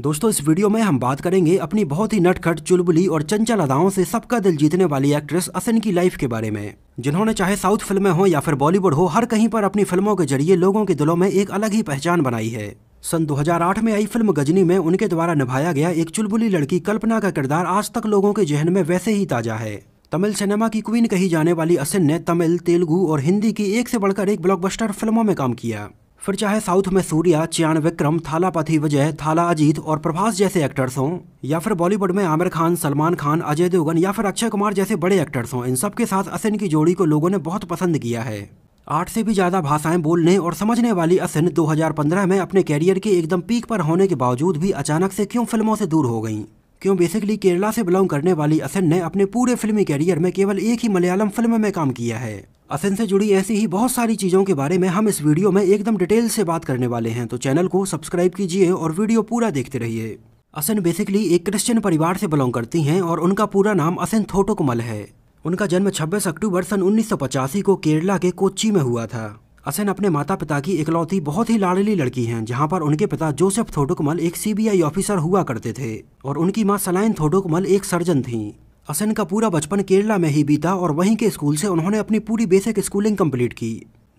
दोस्तों इस वीडियो में हम बात करेंगे अपनी बहुत ही नटखट चुलबुली और चंचल अदाओं से सबका दिल जीतने वाली एक्ट्रेस असन की लाइफ के बारे में जिन्होंने चाहे साउथ फिल्में हो या फिर बॉलीवुड हो हर कहीं पर अपनी फिल्मों के जरिए लोगों के दिलों में एक अलग ही पहचान बनाई है सन 2008 में आई फिल्म गजनी में उनके द्वारा निभाया गया एक चुलबुली लड़की कल्पना का किरदार आज तक लोगों के जहन में वैसे ही ताजा है तमिल सिनेमा की क्वीन कही जाने वाली असिन ने तमिल तेलुगू और हिंदी की एक से बढ़कर एक ब्लॉकबस्टर फिल्मों में काम किया फिर चाहे साउथ में सूर्या चियान विक्रम थालापथी विजय थाला अजीत और प्रभास जैसे एक्टर्स हों या फिर बॉलीवुड में आमिर खान सलमान खान अजय देवगन या फिर अक्षय कुमार जैसे बड़े एक्टर्स हों इन सब के साथ असिन की जोड़ी को लोगों ने बहुत पसंद किया है आठ से भी ज़्यादा भाषाएं बोलने और समझने वाली असिन 2015 में अपने कैरियर के एकदम पीक पर होने के बावजूद भी अचानक से क्यों फिल्मों से दूर हो गईं क्यों बेसिकली केरला से बिलोंग करने वाली असन ने अपने पूरे फिल्मी कैरियर में केवल एक ही मलयालम फिल्म में काम किया है असन से जुड़ी ऐसी ही बहुत सारी चीज़ों के बारे में हम इस वीडियो में एकदम डिटेल से बात करने वाले हैं तो चैनल को सब्सक्राइब कीजिए और वीडियो पूरा देखते रहिए असन बेसिकली एक क्रिश्चियन परिवार से बिलोंग करती हैं और उनका पूरा नाम असन थोटो है उनका जन्म 26 अक्टूबर सन उन्नीस को केरला के कोच्ची में हुआ था असन अपने माता पिता की इकलौती बहुत ही लाडली लड़की हैं जहां पर उनके पिता जोसेफ थोडुकमल एक सीबीआई ऑफिसर हुआ करते थे और उनकी माँ सलाइन थोडुकमल एक सर्जन थीं असन का पूरा बचपन केरला में ही बीता और वहीं के स्कूल से उन्होंने अपनी पूरी बेसिक स्कूलिंग कंप्लीट की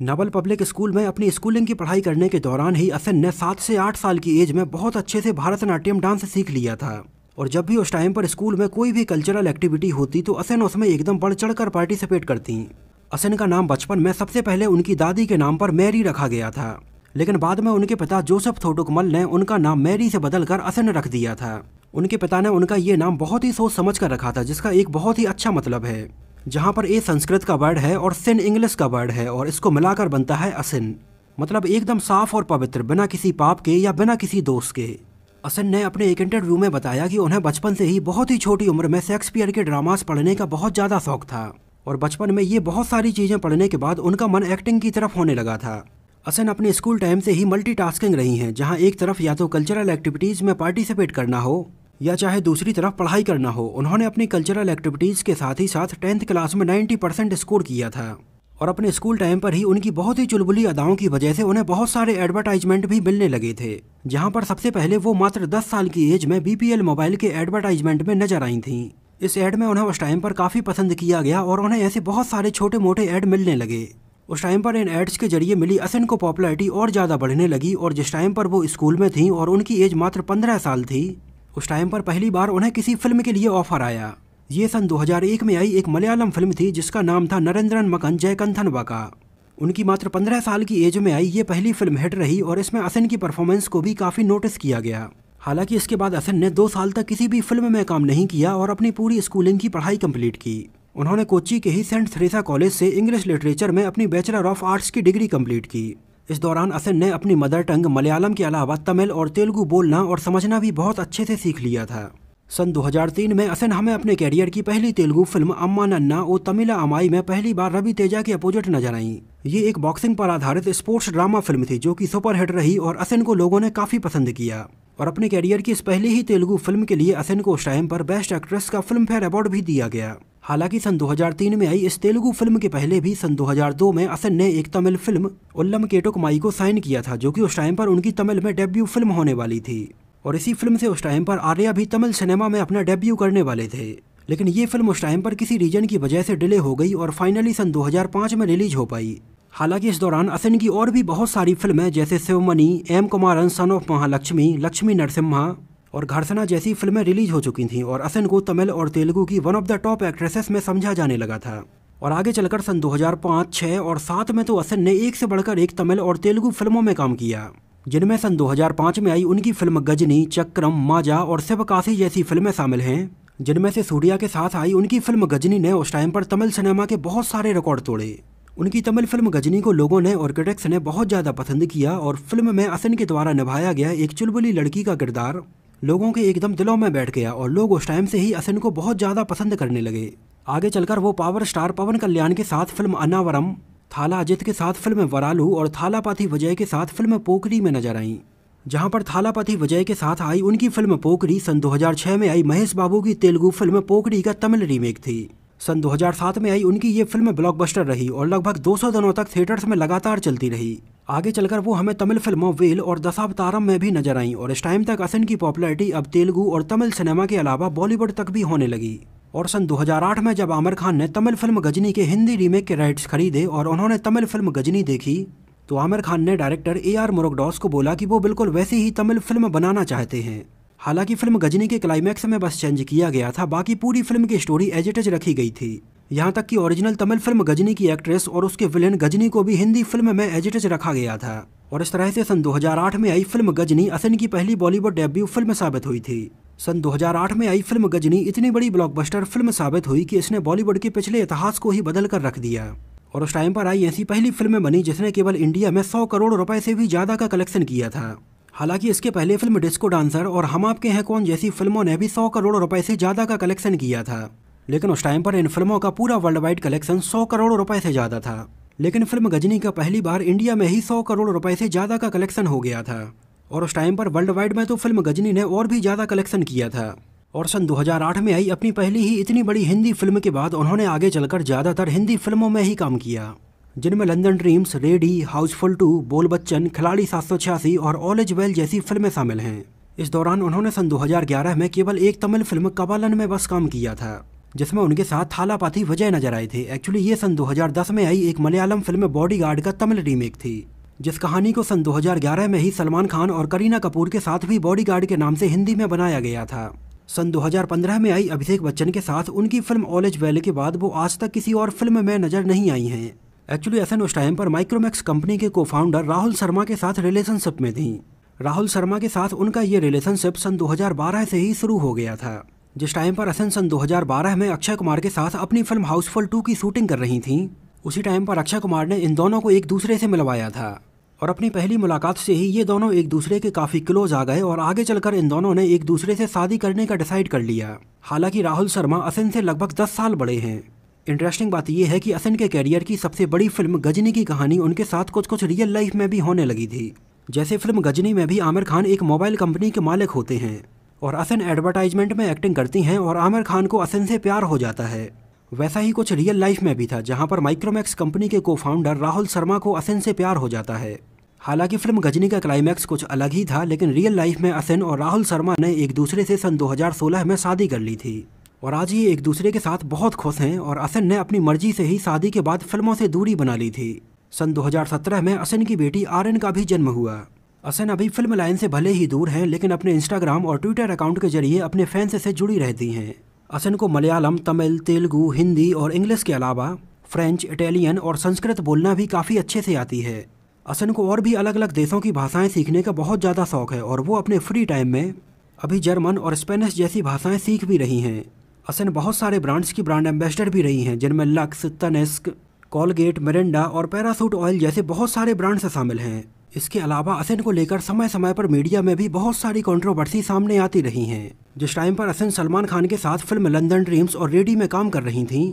नवल पब्लिक स्कूल में अपनी स्कूलिंग की पढ़ाई करने के दौरान ही असन ने सात से आठ साल की एज में बहुत अच्छे से भारतनाट्यम डांस सीख लिया था और जब भी उस टाइम पर स्कूल में कोई भी कल्चरल एक्टिविटी होती तो असन उसमें एकदम बढ़ चढ़ कर पार्टिसिपेट करती असन का नाम बचपन में सबसे पहले उनकी दादी के नाम पर मैरी रखा गया था लेकिन बाद में उनके पिता जोसेफ थोटुकमल ने उनका नाम मैरी से बदलकर असन रख दिया था उनके पिता ने उनका ये नाम बहुत ही सोच समझ कर रखा था जिसका एक बहुत ही अच्छा मतलब है जहाँ पर ए संस्कृत का वर्ड है और सिन इंग्लिश का वर्ड है और इसको मिलाकर बनता है असिन मतलब एकदम साफ और पवित्र बिना किसी पाप के या बिना किसी दोष के असन ने अपने एक इंटरव्यू में बताया कि उन्हें बचपन से ही बहुत ही छोटी उम्र में शेक्सपियर के ड्रामास पढ़ने का बहुत ज़्यादा शौक था और बचपन में ये बहुत सारी चीज़ें पढ़ने के बाद उनका मन एक्टिंग की तरफ होने लगा था असन अपने स्कूल टाइम से ही मल्टीटास्किंग रही हैं जहाँ एक तरफ या तो कल्चरल एक्टिविटीज़ में पार्टिसिपेट करना हो या चाहे दूसरी तरफ पढ़ाई करना हो उन्होंने अपनी कल्चरल एक्टिविटीज़ के साथ ही साथ टेंथ क्लास में नाइन्टी परसेंट स्कोर किया था और अपने स्कूल टाइम पर ही उनकी बहुत ही चुलबुली अदाओं की वजह से उन्हें बहुत सारे एडवर्टाइजमेंट भी मिलने लगे थे जहां पर सबसे पहले वो मात्र 10 साल की एज में बीपीएल मोबाइल के एडवर्टाइजमेंट में नजर आई थीं इस एड में उन्हें उस टाइम पर काफ़ी पसंद किया गया और उन्हें ऐसे बहुत सारे छोटे मोटे ऐड मिलने लगे उस टाइम पर इन एड्स के जरिए मिली असिन को पॉपुलैरिटी और ज़्यादा बढ़ने लगी और जिस टाइम पर वो स्कूल में थी और उनकी एज मात्र पंद्रह साल थी उस टाइम पर पहली बार उन्हें किसी फिल्म के लिए ऑफर आया ये सन 2001 में आई एक मलयालम फिल्म थी जिसका नाम था नरेंद्रन मकन जयकंथन वाका उनकी मात्र पंद्रह साल की एज में आई ये पहली फिल्म हिट रही और इसमें असिन की परफॉर्मेंस को भी काफ़ी नोटिस किया गया हालांकि इसके बाद असन ने दो साल तक किसी भी फिल्म में काम नहीं किया और अपनी पूरी स्कूलिंग की पढ़ाई कंप्लीट की उन्होंने कोची के ही सेंट थ्रेसा कॉलेज से इंग्लिश लिटरेचर में अपनी बैचलर ऑफ आर्ट्स की डिग्री कंप्लीट की इस दौरान असन ने अपनी मदर टंग मलयालम के अलावा तमिल और तेलुगु बोलना और समझना भी बहुत अच्छे से सीख लिया था सन 2003 में असन हमें अपने कैरियर की पहली तेलुगु फिल्म अम्मा नन्ना और तमिला अमाई में पहली बार रवि तेजा के अपोजिट नजर आई ये एक बॉक्सिंग पर आधारित स्पोर्ट्स ड्रामा फिल्म थी जो कि सुपरहिट रही और असन को लोगों ने काफ़ी पसंद किया और अपने कैरियर की इस पहली ही तेलुगु फिल्म के लिए असिन को उस टाइम पर बेस्ट एक्ट्रेस का फिल्म फेयर अवार्ड भी दिया गया हालांकि सन 2003 में आई इस तेलुगु फिल्म के पहले भी सन 2002 में असन ने एक तमिल फिल्म उल्लम केटोकमाई को साइन किया था जो कि उस टाइम पर उनकी तमिल में डेब्यू फिल्म होने वाली थी और इसी फिल्म से उस टाइम पर आर्या भी तमिल सिनेमा में अपना डेब्यू करने वाले थे लेकिन ये फिल्म उस टाइम पर किसी रीजन की वजह से डिले हो गई और फाइनली सन 2005 में रिलीज हो पाई हालांकि इस दौरान असिन की और भी बहुत सारी फिल्में जैसे Sivamani M Kumaran son of Mahalakshmi Lakshmi Narasimha और घरसना जैसी फिल्में रिलीज हो चुकी थीं और असिन को तमिल और तेलुगु की one of the top actresses में समझा जाने लगा था और आगे चलकर सन 2005, 6 और 7 में तो असिन ने एक से बढ़कर एक तमिल और तेलुगु फिल्मों में काम किया जिनमें सन 2005 में आई उनकी फिल्म गजनी चक्रम माजा और शिवकाशी जैसी फिल्में शामिल हैं जिनमें से सूर्या के साथ आई उनकी फिल्म गजनी ने उस टाइम पर तमिल सिनेमा के बहुत सारे रिकॉर्ड तोड़े उनकी तमिल फिल्म गजनी को लोगों ने और क्रिटिक्स ने बहुत ज़्यादा पसंद किया और फिल्म में असन के द्वारा निभाया गया एक चुलबुली लड़की का किरदार लोगों के एकदम दिलों में बैठ गया और लोग उस टाइम से ही असन को बहुत ज़्यादा पसंद करने लगे आगे चलकर वो पावर स्टार पवन कल्याण के साथ फिल्म अनावरम थाला अजित के साथ फिल्म वरालू और थालापाथी विजय के साथ फिल्म पोकरी में नजर आईं जहां पर थालापाथी विजय के साथ आई उनकी फिल्म पोकरी सन 2006 में आई महेश बाबू की तेलुगु फिल्म पोकरी का तमिल रीमेक थी सन 2007 में आई उनकी ये फिल्म ब्लॉकबस्टर रही और लगभग 200 दिनों तक थिएटर्स में लगातार चलती रही आगे चलकर वो हमें तमिल फिल्मों वेल और दशावतारम में भी नजर आईं और इस टाइम तक असन की पॉपुलैरिटी अब तेलुगू और तमिल सिनेमा के अलावा बॉलीवुड तक भी होने लगी और सन 2008 में जब आमिर खान ने तमिल फिल्म गजनी के हिंदी रीमेक के राइट्स खरीदे और उन्होंने तमिल फिल्म गजनी देखी तो आमिर खान ने डायरेक्टर ए आर मुरुगडॉस को बोला कि वो बिल्कुल वैसी ही तमिल फिल्म बनाना चाहते हैं हालांकि फिल्म गजनी के क्लाइमैक्स में बस चेंज किया गया था बाकी पूरी फिल्म की स्टोरी एजिटेज रखी गई थी यहाँ तक कि ओरिजिनल तमिल फिल्म गजनी की एक्ट्रेस और उसके विलेन गजनी को भी हिंदी फिल्म में एजिटेज रखा गया था और इस तरह से सन 2008 में आई फिल्म गजनी असन की पहली बॉलीवुड डेब्यू फिल्म साबित हुई थी सन 2008 में आई फिल्म गजनी इतनी बड़ी ब्लॉकबस्टर फिल्म साबित हुई कि इसने बॉलीवुड के पिछले इतिहास को ही बदल कर रख दिया और उस टाइम पर आई ऐसी पहली फिल्म बनी जिसने केवल इंडिया में सौ करोड़ रुपए से भी ज़्यादा का कलेक्शन किया था हालांकि इसके पहले फिल्म डिस्को डांसर और हम आपके हैं कौन जैसी फिल्मों ने भी सौ करोड़ रुपए से ज़्यादा का कलेक्शन किया था लेकिन उस टाइम पर इन फिल्मों का पूरा वर्ल्ड वाइड कलेक्शन सौ करोड़ रुपए से ज़्यादा था लेकिन फिल्म गजनी का पहली बार इंडिया में ही सौ करोड़ रुपए से ज़्यादा का कलेक्शन हो गया था और उस टाइम पर वर्ल्ड वाइड में तो फिल्म गजनी ने और भी ज़्यादा कलेक्शन किया था और सन 2008 में आई अपनी पहली ही इतनी बड़ी हिंदी फिल्म के बाद उन्होंने आगे चलकर ज़्यादातर हिंदी फिल्मों में ही काम किया जिनमें London Dreams Ready Housefull two Bol Bachchan खिलाड़ी सात और ऑल इज वेल जैसी फिल्में शामिल हैं इस दौरान उन्होंने सन 2011 में केवल एक तमिल फिल्म कबालन में बस काम किया था जिसमें उनके साथ थालापाथी विजय नजर आए थे एक्चुअली ये सन 2010 में आई एक मलयालम फिल्म बॉडीगार्ड का तमिल रीमेक थी जिस कहानी को सन 2011 में ही सलमान खान और करीना कपूर के साथ भी बॉडीगार्ड के नाम से हिंदी में बनाया गया था सन 2015 में आई अभिषेक बच्चन के साथ उनकी फिल्म ऑलेज वेल के बाद वो आज तक किसी और फिल्म में नजर नहीं आई हैं एक्चुअली एस उस टाइम पर माइक्रोमैक्स कंपनी के को फाउंडर राहुल शर्मा के साथ रिलेशनशिप में थी राहुल शर्मा के साथ उनका ये रिलेशनशिप सन 2012 से ही शुरू हो गया था जिस टाइम पर असन सन 2012 में अक्षय कुमार के साथ अपनी फिल्म हाउसफुल टू की शूटिंग कर रही थी उसी टाइम पर अक्षय कुमार ने इन दोनों को एक दूसरे से मिलवाया था और अपनी पहली मुलाकात से ही ये दोनों एक दूसरे के काफ़ी क्लोज आ गए और आगे चलकर इन दोनों ने एक दूसरे से शादी करने का डिसाइड कर लिया हालांकि राहुल शर्मा असन से लगभग दस साल बड़े हैं इंटरेस्टिंग बात यह है कि असन के कैरियर की सबसे बड़ी फिल्म गजनी की कहानी उनके साथ कुछ कुछ रियल लाइफ में भी होने लगी थी जैसे फिल्म गजनी में भी आमिर खान एक मोबाइल कंपनी के मालिक होते हैं और असन एडवर्टाइजमेंट में एक्टिंग करती हैं और आमिर खान को असिन से प्यार हो जाता है वैसा ही कुछ रियल लाइफ में भी था जहां पर माइक्रोमैक्स कंपनी के को फाउंडर राहुल शर्मा को असन से प्यार हो जाता है हालांकि फिल्म गजनी का क्लाइमैक्स कुछ अलग ही था लेकिन रियल लाइफ में असन और राहुल शर्मा ने एक दूसरे से सन 2016 में शादी कर ली थी और आज ये एक दूसरे के साथ बहुत खुश हैं और असन ने अपनी मर्जी से ही शादी के बाद फिल्मों से दूरी बना ली थी सन 2017 में असन की बेटी आर्यन का भी जन्म हुआ असन अभी फिल्म लाइन से भले ही दूर हैं लेकिन अपने इंस्टाग्राम और ट्विटर अकाउंट के जरिए अपने फैंस से जुड़ी रहती हैं असन को मलयालम तमिल तेलुगू हिंदी और इंग्लिश के अलावा फ्रेंच इटालियन और संस्कृत बोलना भी काफ़ी अच्छे से आती है असन को और भी अलग अलग देशों की भाषाएं सीखने का बहुत ज़्यादा शौक है और वो अपने फ्री टाइम में अभी जर्मन और स्पेनिश जैसी भाषाएं सीख भी रही हैं हसन बहुत सारे ब्रांड्स की ब्रांड एम्बेसडर भी रही हैं जिनमें लक्स तनेस्क कॉलगेट मरिंडा और पैरासूट ऑयल जैसे बहुत सारे ब्रांड्स शामिल हैं इसके अलावा असन को लेकर समय समय पर मीडिया में भी बहुत सारी कंट्रोवर्सी सामने आती रही हैं जिस टाइम पर असन सलमान खान के साथ फिल्म लंदन ड्रीम्स और रेडी में काम कर रही थीं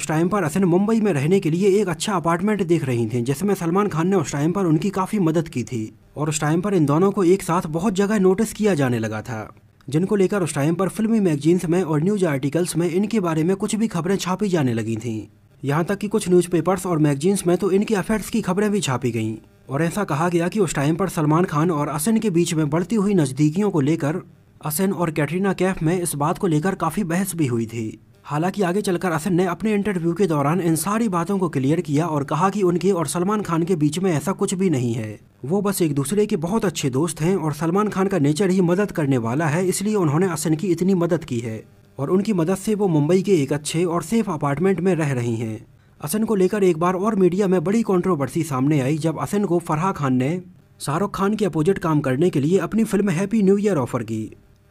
उस टाइम पर असिन मुंबई में रहने के लिए एक अच्छा अपार्टमेंट देख रही थीं जिसमें सलमान खान ने उस टाइम पर उनकी काफ़ी मदद की थी और उस टाइम पर इन दोनों को एक साथ बहुत जगह नोटिस किया जाने लगा था जिनको लेकर उस टाइम पर फिल्मी मैगजीन्स में और न्यूज आर्टिकल्स में इनके बारे में कुछ भी खबरें छापी जाने लगी थीं यहाँ तक कि कुछ न्यूज़पेपर्स और मैगजीन्स में तो इनके अफेयर्स की खबरें भी छापी गईं और ऐसा कहा गया कि उस टाइम पर सलमान खान और असिन के बीच में बढ़ती हुई नज़दीकियों को लेकर असिन और कैटरीना कैफ में इस बात को लेकर काफ़ी बहस भी हुई थी हालांकि आगे चलकर असिन ने अपने इंटरव्यू के दौरान इन सारी बातों को क्लियर किया और कहा कि उनके और सलमान खान के बीच में ऐसा कुछ भी नहीं है वो बस एक दूसरे के बहुत अच्छे दोस्त हैं और सलमान खान का नेचर ही मदद करने वाला है इसलिए उन्होंने असन की इतनी मदद की है और उनकी मदद से वो मुंबई के एक अच्छे और सेफ अपार्टमेंट में रह रही हैं असन को लेकर एक बार और मीडिया में बड़ी कंट्रोवर्सी सामने आई जब असन को फरहा खान ने शाहरुख खान के अपोजिट काम करने के लिए अपनी film Happy New Year offer की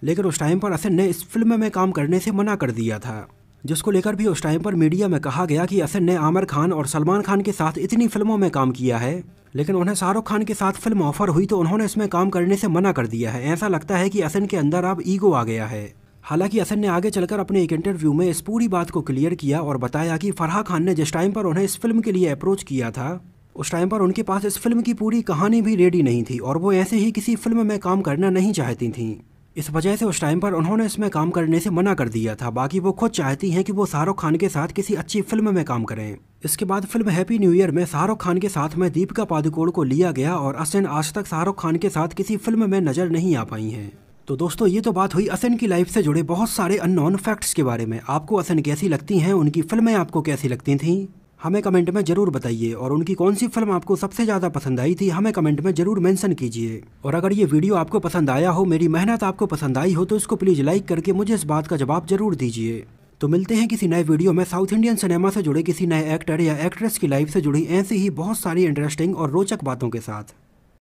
लेकिन उस टाइम पर असन ने इस फिल्म में काम करने से मना कर दिया था जिसको लेकर भी उस टाइम पर मीडिया में कहा गया कि असन ने आमिर खान और सलमान खान के साथ इतनी फिल्मों में काम किया है लेकिन उन्हें शाहरुख खान के साथ फिल्म ऑफर हुई तो उन्होंने इसमें काम करने से मना कर दिया है ऐसा लगता है कि असन के अंदर अब ईगो आ गया है हालांकि असन ने आगे चलकर अपने एक इंटरव्यू में इस पूरी बात को क्लियर किया और बताया कि फरहा खान ने जिस टाइम पर उन्हें इस फिल्म के लिए अप्रोच किया था उस टाइम पर उनके पास इस फिल्म की पूरी कहानी भी रेडी नहीं थी और वो ऐसे ही किसी फिल्म में काम करना नहीं चाहती थीं इस वजह से उस टाइम पर उन्होंने इसमें काम करने से मना कर दिया था बाकी वो खुद चाहती हैं कि वो शाहरुख खान के साथ किसी अच्छी फिल्म में काम करें इसके बाद फिल्म हैप्पी न्यू ईयर में शाहरुख खान के साथ में दीपिका पादुकोण को लिया गया और असिन आज तक शाहरुख खान के साथ किसी फिल्म में नजर नहीं आ पाई हैं तो दोस्तों ये तो बात हुई असिन की लाइफ से जुड़े बहुत सारे अननोन फैक्ट्स के बारे में आपको असिन कैसी लगती हैं उनकी फिल्में आपको कैसी लगती थीं हमें कमेंट में ज़रूर बताइए और उनकी कौन सी फिल्म आपको सबसे ज़्यादा पसंद आई थी हमें कमेंट में ज़रूर मेंशन कीजिए और अगर ये वीडियो आपको पसंद आया हो मेरी मेहनत आपको पसंद आई हो तो इसको प्लीज़ लाइक करके मुझे इस बात का जवाब ज़रूर दीजिए तो मिलते हैं किसी नए वीडियो में साउथ इंडियन सिनेमा से जुड़े किसी नए एक्टर या एक्ट्रेस की लाइफ से जुड़ी ऐसी ही बहुत सारी इंटरेस्टिंग और रोचक बातों के साथ